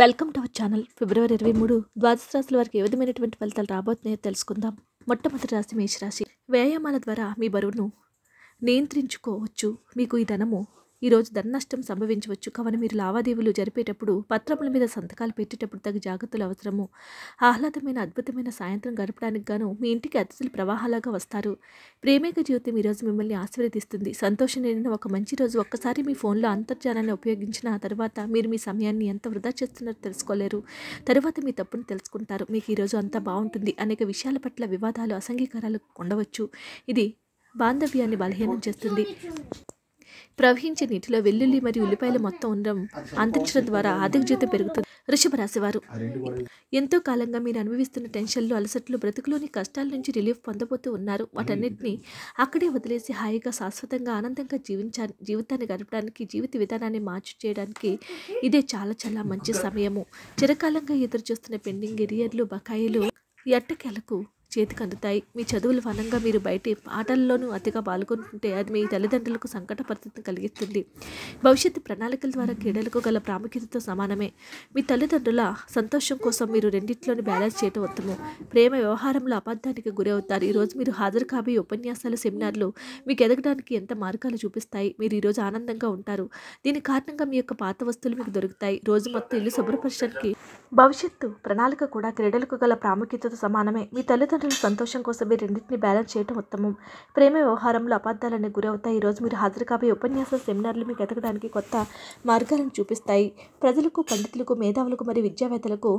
welcome to our channel ఫిబ్రవరి ఇరవై మూడు ద్వాదశ రాశుల వారికి ఏ విధమైనటువంటి ఫలితాలు రాబోతున్నాయో తెలుసుకుందాం మొట్టమొదటి రాశి మేషరాశి వ్యాయామాల ద్వారా మీ బరువును నియంత్రించుకోవచ్చు మీకు ఈ ధనము ఈరోజు ధననష్టం సంభవించవచ్చు కావున మీరు లావాదేవీలు జరిపేటప్పుడు పత్రముల మీద సంతకాలు పెట్టేటప్పుడు తగు జాగ్రత్తలు అవసరము ఆహ్లాదమైన అద్భుతమైన సాయంత్రం గడపడానికి గాను మీ ఇంటికి అతిథులు ప్రవాహాలాగా వస్తారు ప్రేమిక జీవితం ఈరోజు మిమ్మల్ని ఆశీర్వదిస్తుంది సంతోషం నిండిన ఒక మంచి రోజు ఒక్కసారి మీ ఫోన్లో అంతర్జాలాన్ని ఉపయోగించిన తర్వాత మీరు మీ సమయాన్ని ఎంత వృధా చేస్తున్నారో తెలుసుకోలేరు తర్వాత మీ తప్పును తెలుసుకుంటారు మీకు ఈరోజు అంతా బాగుంటుంది అనేక విషయాల పట్ల వివాదాలు అసంగీకారాలు ఉండవచ్చు ఇది బాంధవ్యాన్ని బలహీనం చేస్తుంది ప్రవహించే నీటిలో వెల్లుల్లి మరియు ఉల్లిపాయలు మొత్తం ఉండడం అందించడం ద్వారా ఆర్థిక జీవితం పెరుగుతుంది వృషభ రాశివారు ఎంతో కాలంగా మీరు అనుభవిస్తున్న టెన్షన్లు అలసట్లు బ్రతుకులోని కష్టాల నుంచి రిలీఫ్ పొందబోతూ ఉన్నారు వాటన్నిటిని అక్కడే వదిలేసి హాయిగా శాశ్వతంగా ఆనందంగా జీవించా జీవితాన్ని గడపడానికి జీవిత విధానాన్ని మార్చి చేయడానికి ఇదే చాలా చాలా మంచి సమయము చిరకాలంగా ఎదురు చూస్తున్న పెండింగ్ ఎరియర్లు బకాయిలు ఎట్టకెలకు చేతికి అందుతాయి మీ చదువుల ఫలంగా మీరు బయట ఆటల్లోనూ అతిగా పాల్గొంటుంటే అది మీ తల్లిదండ్రులకు సంకట పరిస్థితిని కలిగిస్తుంది భవిష్యత్తు ప్రణాళికల ద్వారా క్రీడలకు గల ప్రాముఖ్యతతో సమానమే మీ తల్లిదండ్రుల సంతోషం కోసం మీరు రెండింటిలోని బ్యాలెన్స్ చేయటం ఉత్తమం ప్రేమ వ్యవహారంలో అబద్ధానికి గురవుతారు ఈరోజు మీరు హాజరు కాబోయే ఉపన్యాసాలు సెమినార్లు మీకు ఎదగడానికి ఎంత మార్గాలు చూపిస్తాయి మీరు ఈరోజు ఆనందంగా ఉంటారు దీని కారణంగా మీ యొక్క పాత వస్తువులు మీకు దొరుకుతాయి రోజు మొత్తం ఇల్లు శుభ్రపరచడానికి భవిష్యత్తు ప్రణాళిక కూడా క్రీడలకు గల ప్రాముఖ్యతతో సమానమే మీ తల్లిదండ్రులు సంతోషం సంతోషం మీరు రెండింటిని బ్యాలెన్స్ చేయడం ఉత్తమం ప్రేమ వ్యవహారంలో అపార్థాలనే గురవుతాయి ఈరోజు మీరు హాజరు కాబోయే ఉపన్యాస సెమినార్లు మీకు ఎదగడానికి కొత్త మార్గాలను చూపిస్తాయి ప్రజలకు పండితులకు మేధావులకు మరియు విద్యావేత్తలకు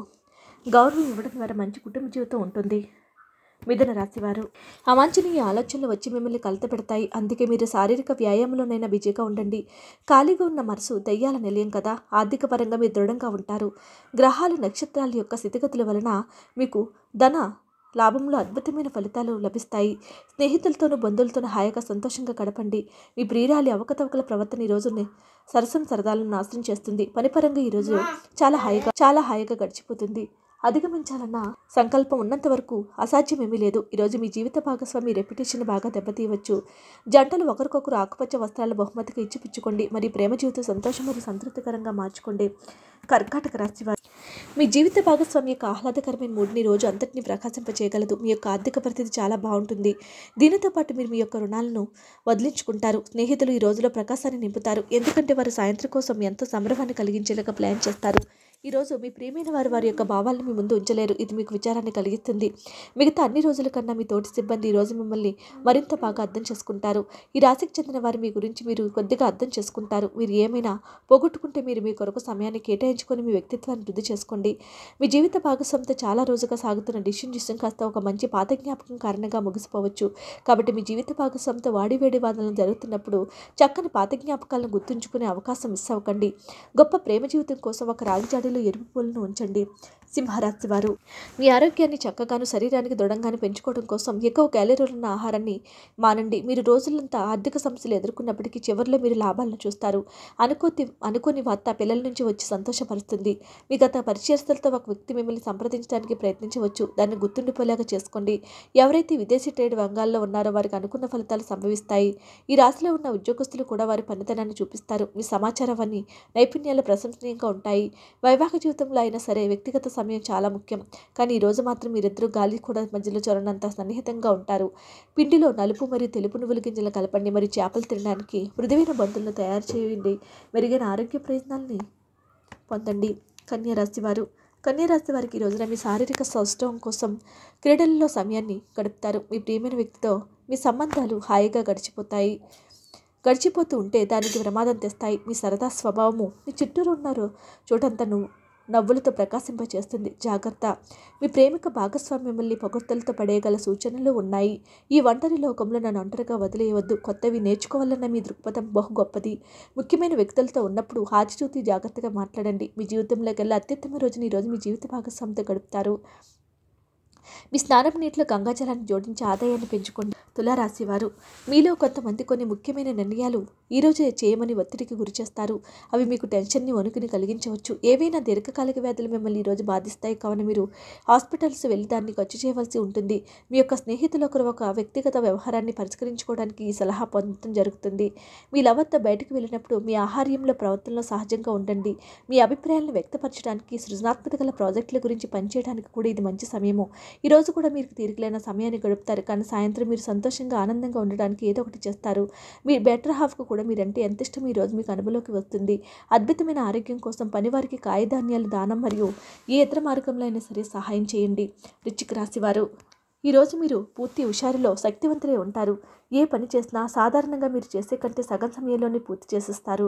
గౌరవం ఇవ్వడం ద్వారా మంచి కుటుంబ జీవితం ఉంటుంది మిథున రాశివారు అవాంఛనీయ ఆలోచనలు వచ్చి మిమ్మల్ని కలతపెడతాయి అందుకే మీరు శారీరక వ్యాయామంలోనైనా బిజీగా ఉండండి ఖాళీగా ఉన్న మనసు దయ్యాల నిలయం కదా ఆర్థిక పరంగా మీరు దృఢంగా ఉంటారు గ్రహాలు నక్షత్రాల యొక్క స్థితిగతుల వలన మీకు ధన లాభంలో అద్భుతమైన ఫలితాలు లభిస్తాయి స్నేహితులతోనూ బంధువులతోనూ హాయిగా సంతోషంగా గడపండి మీ ప్రియురాలి అవకతవకల ప్రవర్తన ఈరోజు సరసం సరదాలను నాశనం చేస్తుంది పనిపరంగా ఈరోజు చాలా హాయిగా చాలా హాయిగా గడిచిపోతుంది అధిగమించాలన్న సంకల్పం ఉన్నంత వరకు అసాధ్యమేమీ లేదు ఈరోజు మీ జీవిత భాగస్వామి రెప్యుటేషన్ బాగా దెబ్బతీయవచ్చు జంటలు ఒకరికొకరు ఆకుపచ్చ వస్త్రాల బహుమతికి ఇచ్చిపుచ్చుకోండి మరి ప్రేమ జీవితం సంతోషం మరియు సంతృప్తికరంగా మార్చుకోండి కర్కాటక రాశి మీ జీవిత భాగస్వామి యొక్క ఆహ్లాదకరమైన మూడ్ని రోజు అంతటిని ప్రకాశింపచేయగలదు మీ యొక్క ఆర్థిక పరిస్థితి చాలా బాగుంటుంది దీనితో పాటు మీరు మీ యొక్క రుణాలను వదిలించుకుంటారు స్నేహితులు ఈ రోజులో ప్రకాశాన్ని నింపుతారు ఎందుకంటే వారు సాయంత్రం కోసం ఎంతో సంభ్రమాన్ని కలిగించేలాగా ప్లాన్ చేస్తారు ఈరోజు మీ ప్రియమైన వారు వారి యొక్క భావాలను మీ ముందు ఉంచలేరు ఇది మీకు విచారాన్ని కలిగిస్తుంది మిగతా అన్ని రోజుల కన్నా మీ తోటి సిబ్బంది ఈరోజు మిమ్మల్ని మరింత బాగా అర్థం చేసుకుంటారు ఈ రాశికి చెందిన వారు మీ గురించి మీరు కొద్దిగా అర్థం చేసుకుంటారు మీరు ఏమైనా పోగొట్టుకుంటే మీరు మీ కొరకు సమయాన్ని కేటాయించుకొని మీ వ్యక్తిత్వాన్ని వృద్ధి చేసుకోండి మీ జీవిత భాగస్వామితో చాలా రోజుగా సాగుతున్న డిసిషన్ చేసిన కాస్త ఒక మంచి పాత జ్ఞాపకం కారణంగా ముగిసిపోవచ్చు కాబట్టి మీ జీవిత భాగస్వామితో వాడివేడి వాదనలు జరుగుతున్నప్పుడు చక్కని పాత జ్ఞాపకాలను గుర్తుంచుకునే అవకాశం మిస్ అవ్వకండి గొప్ప ప్రేమ జీవితం కోసం ఒక రాగిజాడి మధ్యలో ఎరుపు పూలను ఉంచండి సింహరాశి వారు మీ ఆరోగ్యాన్ని చక్కగాను శరీరానికి దృఢంగాను పెంచుకోవడం కోసం ఎక్కువ క్యాలరీలు ఉన్న ఆహారాన్ని మానండి మీరు రోజులంతా ఆర్థిక సమస్యలు ఎదుర్కొన్నప్పటికీ చివరిలో మీరు లాభాలను చూస్తారు అనుకోతి అనుకోని వార్త పిల్లల నుంచి వచ్చి సంతోషపరుస్తుంది మీ గత పరిచయస్తులతో ఒక వ్యక్తి మిమ్మల్ని సంప్రదించడానికి ప్రయత్నించవచ్చు దాన్ని గుర్తుండిపోలేక చేసుకోండి ఎవరైతే విదేశీ ట్రేడ్ రంగాల్లో ఉన్నారో వారికి అనుకున్న ఫలితాలు సంభవిస్తాయి ఈ రాశిలో ఉన్న ఉద్యోగస్తులు కూడా వారి పనితనాన్ని చూపిస్తారు మీ సమాచారం అన్ని నైపుణ్యాలు ప్రశంసనీయంగా ఉంటాయి వైవాహిక జీవితంలో అయినా సరే వ్యక్తిగత సమయం చాలా ముఖ్యం కానీ ఈరోజు మాత్రం మీరిద్దరూ గాలి కూడా మధ్యలో చూరనంత సన్నిహితంగా ఉంటారు పిండిలో నలుపు మరియు తెలుపు నువ్వుల గింజలు కలపండి మరియు చేపలు తినడానికి మృదువైన బంతులను తయారు చేయండి మెరుగైన ఆరోగ్య ప్రయోజనాల్ని పొందండి కన్యారాశి వారు కన్యారాశి వారికి ఈ రోజున మీ శారీరక సౌష్ఠవం కోసం క్రీడలలో సమయాన్ని గడుపుతారు మీ ప్రియమైన వ్యక్తితో మీ సంబంధాలు హాయిగా గడిచిపోతాయి గడిచిపోతూ ఉంటే దానికి ప్రమాదం తెస్తాయి మీ సరదా స్వభావము మీ చుట్టూరు ఉన్నారు చోటంతా నువ్వు నవ్వులతో ప్రకాశింపచేస్తుంది జాగ్రత్త మీ ప్రేమిక భాగస్వామి మిమ్మల్ని పొగడ్తలతో పడేయగల సూచనలు ఉన్నాయి ఈ ఒంటరి లోకంలో నన్ను ఒంటరిగా వదిలేయవద్దు కొత్తవి నేర్చుకోవాలన్న మీ దృక్పథం బహు గొప్పది ముఖ్యమైన వ్యక్తులతో ఉన్నప్పుడు హాజీ జాగ్రత్తగా మాట్లాడండి మీ జీవితంలోకెల్లా అత్యుత్తమ రోజుని ఈరోజు మీ జీవిత భాగస్వామితో గడుపుతారు మీ స్నానం నీటిలో గంగాజలాన్ని జోడించి ఆదాయాన్ని పెంచుకోండి తులారాశివారు మీలో కొంతమంది కొన్ని ముఖ్యమైన నిర్ణయాలు ఈరోజు చేయమని ఒత్తిడికి గురిచేస్తారు అవి మీకు టెన్షన్ని వణుకుని కలిగించవచ్చు ఏవైనా దీర్ఘకాలిక వ్యాధులు మిమ్మల్ని ఈరోజు బాధిస్తాయి కావున మీరు హాస్పిటల్స్ వెళ్ళి దాన్ని ఖర్చు చేయవలసి ఉంటుంది మీ యొక్క స్నేహితులు ఒకరు ఒక వ్యక్తిగత వ్యవహారాన్ని పరిష్కరించుకోవడానికి ఈ సలహా పొందడం జరుగుతుంది మీ లవత్త బయటకు వెళ్ళినప్పుడు మీ ఆహార్యంలో ప్రవర్తనలో సహజంగా ఉండండి మీ అభిప్రాయాలను వ్యక్తపరచడానికి సృజనాత్మక గల ప్రాజెక్టుల గురించి పనిచేయడానికి కూడా ఇది మంచి సమయము ఈరోజు కూడా మీరు తీరికలైన సమయాన్ని గడుపుతారు కానీ సాయంత్రం మీరు సంతోషంగా ఆనందంగా ఉండడానికి ఏదో ఒకటి చేస్తారు మీ బెటర్ హాఫ్కు కూడా మీరంటే ఎంత ఇష్టం ఈరోజు మీకు అనుభవంలోకి వస్తుంది అద్భుతమైన ఆరోగ్యం కోసం పనివారికి కాయధాన్యాలు దానం మరియు ఏ ఇతర మార్గంలో అయినా సరే సహాయం చేయండి రుచికి రాశివారు ఈరోజు మీరు పూర్తి హుషారులో శక్తివంతులై ఉంటారు ఏ పని చేసినా సాధారణంగా మీరు చేసే కంటే సగం సమయంలోనే పూర్తి చేసిస్తారు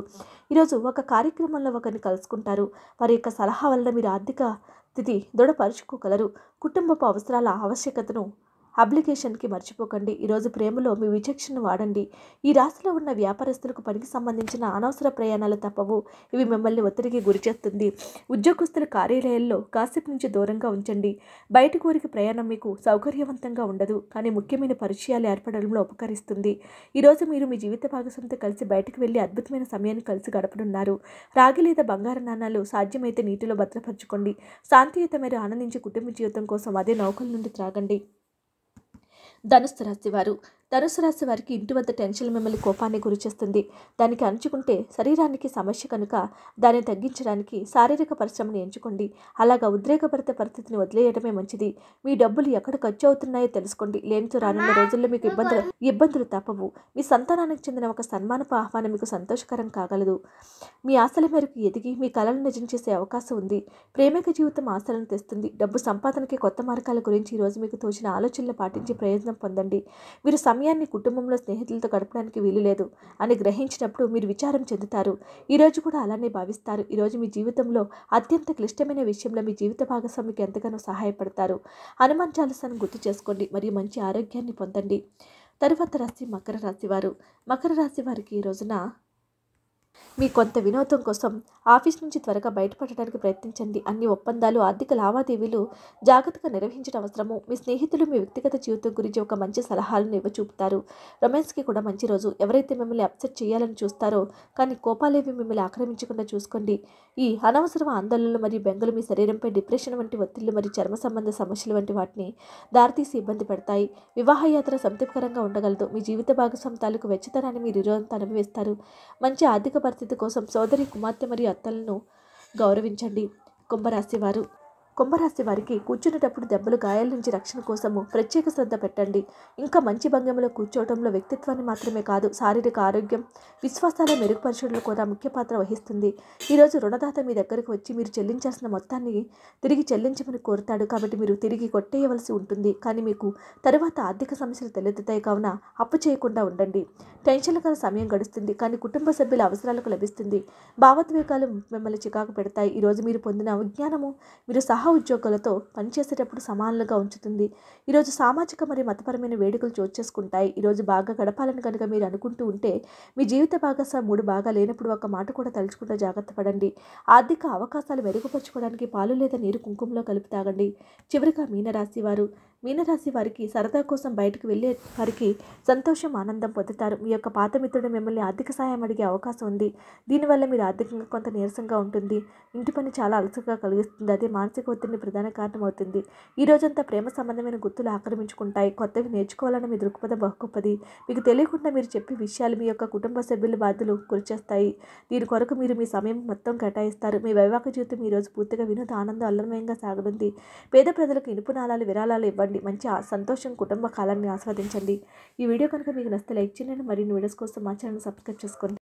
ఈరోజు ఒక కార్యక్రమంలో ఒకరిని కలుసుకుంటారు వారి యొక్క సలహా వలన మీరు ఆర్థిక స్థితి దృఢపరుచుకోగలరు కుటుంబపు అవసరాల ఆవశ్యకతను అప్లికేషన్కి మర్చిపోకండి ఈరోజు ప్రేమలో మీ విచక్షణ వాడండి ఈ రాశిలో ఉన్న వ్యాపారస్తులకు పనికి సంబంధించిన అనవసర ప్రయాణాలు తప్పవు ఇవి మిమ్మల్ని ఒత్తిడికి గురిచేస్తుంది ఉద్యోగస్తుల కార్యాలయాల్లో కాసేపు నుంచి దూరంగా ఉంచండి బయట ఊరికి ప్రయాణం మీకు సౌకర్యవంతంగా ఉండదు కానీ ముఖ్యమైన పరిచయాలు ఏర్పడడంలో ఉపకరిస్తుంది ఈరోజు మీరు మీ జీవిత భాగస్వామితో కలిసి బయటకు వెళ్ళి అద్భుతమైన సమయాన్ని కలిసి గడపనున్నారు రాగి లేదా బంగారు నాణాలు సాధ్యమైతే నీటిలో భద్రపరచుకోండి శాంతియుత మీరు ఆనందించే కుటుంబ జీవితం కోసం అదే నౌకల నుండి త్రాగండి ధనుస్సు రాశివారు ధనుసు రాశి వారికి ఇంటి వద్ద టెన్షన్ మిమ్మల్ని కోపాన్ని గురిచేస్తుంది దానికి అణుచుకుంటే శరీరానికి సమస్య కనుక దాన్ని తగ్గించడానికి శారీరక పరిశ్రమను ఎంచుకోండి అలాగా ఉద్రేకభరిత పరిస్థితిని వదిలేయడమే మంచిది మీ డబ్బులు ఎక్కడ ఖర్చు అవుతున్నాయో తెలుసుకోండి లేనితో రానున్న రోజుల్లో మీకు ఇబ్బందులు ఇబ్బందులు తప్పవు మీ సంతానానికి చెందిన ఒక సన్మానపు ఆహ్వానం మీకు సంతోషకరం కాగలదు మీ ఆశల మేరకు ఎదిగి మీ కళలను నిజం చేసే అవకాశం ఉంది ప్రేమిక జీవితం ఆశలను తెస్తుంది డబ్బు సంపాదనకి కొత్త మార్గాల గురించి ఈరోజు మీకు తోచిన ఆలోచనలు పాటించి ప్రయోజనం పొందండి మీరు సమయాన్ని కుటుంబంలో స్నేహితులతో గడపడానికి వీలు లేదు అని గ్రహించినప్పుడు మీరు విచారం చెందుతారు ఈరోజు కూడా అలానే భావిస్తారు ఈరోజు మీ జీవితంలో అత్యంత క్లిష్టమైన విషయంలో మీ జీవిత భాగస్వామికి ఎంతగానో సహాయపడతారు హనుమాన్ చాలసాన్ని గుర్తు చేసుకోండి మరియు మంచి ఆరోగ్యాన్ని పొందండి తరువాత రాశి మకర రాశి వారు మకర రాశి వారికి ఈ రోజున మీ కొంత వినోదం కోసం ఆఫీస్ నుంచి త్వరగా బయటపడటానికి ప్రయత్నించండి అన్ని ఒప్పందాలు ఆర్థిక లావాదేవీలు జాగ్రత్తగా నిర్వహించడం అవసరము మీ స్నేహితులు మీ వ్యక్తిగత జీవితం గురించి ఒక మంచి సలహాలను ఇవ్వ చూపుతారు రొమాన్స్కి కూడా మంచి రోజు ఎవరైతే మిమ్మల్ని అప్సెట్ చేయాలని చూస్తారో కానీ కోపాలేవి మిమ్మల్ని ఆక్రమించకుండా చూసుకోండి ఈ అనవసర ఆందోళనలు మరియు బెంగలు మీ శరీరంపై డిప్రెషన్ వంటి ఒత్తిళ్లు మరియు చర్మ సంబంధ సమస్యలు వంటి వాటిని దారితీసి ఇబ్బంది పెడతాయి వివాహయాత్ర సంతృప్తికరంగా ఉండగలదు మీ జీవిత భాగస్వామి తాలూకు వెచ్చతనాన్ని మీరు ఈరోజు అనుభవిస్తారు మంచి ఆర్థిక పరిస్థితి కోసం సోదరి కుమార్తె మరియు అత్తలను గౌరవించండి కుంభరాశి వారు కుంభరాశి వారికి కూర్చునేటప్పుడు దెబ్బలు గాయాల నుంచి రక్షణ కోసము ప్రత్యేక శ్రద్ధ పెట్టండి ఇంకా మంచి భంగిమలో కూర్చోవడంలో వ్యక్తిత్వాన్ని మాత్రమే కాదు శారీరక ఆరోగ్యం విశ్వాసాల మెరుగుపరచడంలో కూడా ముఖ్య పాత్ర వహిస్తుంది ఈరోజు రుణదాత మీ దగ్గరకు వచ్చి మీరు చెల్లించాల్సిన మొత్తాన్ని తిరిగి చెల్లించమని కోరుతాడు కాబట్టి మీరు తిరిగి కొట్టేయవలసి ఉంటుంది కానీ మీకు తర్వాత ఆర్థిక సమస్యలు తెలెత్తాయి కావున అప్పు చేయకుండా ఉండండి టెన్షన్ల సమయం గడుస్తుంది కానీ కుటుంబ సభ్యుల అవసరాలకు లభిస్తుంది భావోద్వేగాలు మిమ్మల్ని చికాకు పెడతాయి ఈరోజు మీరు పొందిన అజ్ఞానము మీరు సహా సహా ఉద్యోగులతో పనిచేసేటప్పుడు సమానంగా ఉంచుతుంది ఈరోజు సామాజిక మరియు మతపరమైన వేడుకలు చోటు చేసుకుంటాయి ఈరోజు బాగా గడపాలని కనుక మీరు అనుకుంటూ ఉంటే మీ జీవిత భాగస్వామి మూడు బాగా లేనప్పుడు ఒక మాట కూడా తలుచుకుంటూ జాగ్రత్త పడండి ఆర్థిక అవకాశాలు మెరుగుపరచుకోవడానికి పాలు లేదా నీరు కుంకుమలో కలిపి తాగండి చివరిగా మీనరాశి వారు మీనరాశి వారికి సరదా కోసం బయటకు వెళ్ళే వారికి సంతోషం ఆనందం పొందుతారు మీ యొక్క పాత మిత్రుడు మిమ్మల్ని ఆర్థిక సహాయం అడిగే అవకాశం ఉంది దీనివల్ల మీరు ఆర్థికంగా కొంత నీరసంగా ఉంటుంది ఇంటి పని చాలా అలసగా కలిగిస్తుంది అదే మానసిక ఒత్తిడిని ప్రధాన కారణమవుతుంది ఈ రోజంతా ప్రేమ సంబంధమైన గుర్తులు ఆక్రమించుకుంటాయి కొత్తవి నేర్చుకోవాలన్న మీ దృక్పథం బహుగొప్పది మీకు తెలియకుండా మీరు చెప్పే విషయాలు మీ యొక్క కుటుంబ సభ్యుల బాధ్యులు గురిచేస్తాయి దీని కొరకు మీరు మీ సమయం మొత్తం కేటాయిస్తారు మీ వైవాహిక జీవితం ఈరోజు పూర్తిగా వినోద ఆనందం అల్లమయంగా సాగనుంది పేద ప్రజలకు ఇనుపు నాళాలు విరాళాలు ఇవ్వండి చేసుకోండి మంచి సంతోషం కుటుంబ కాలాన్ని ఆస్వాదించండి ఈ వీడియో కనుక మీకు నచ్చితే లైక్ చేయండి మరిన్ని వీడియోస్ కోసం మా ఛానల్ సబ్స్క్రైబ్ చేసుకోండి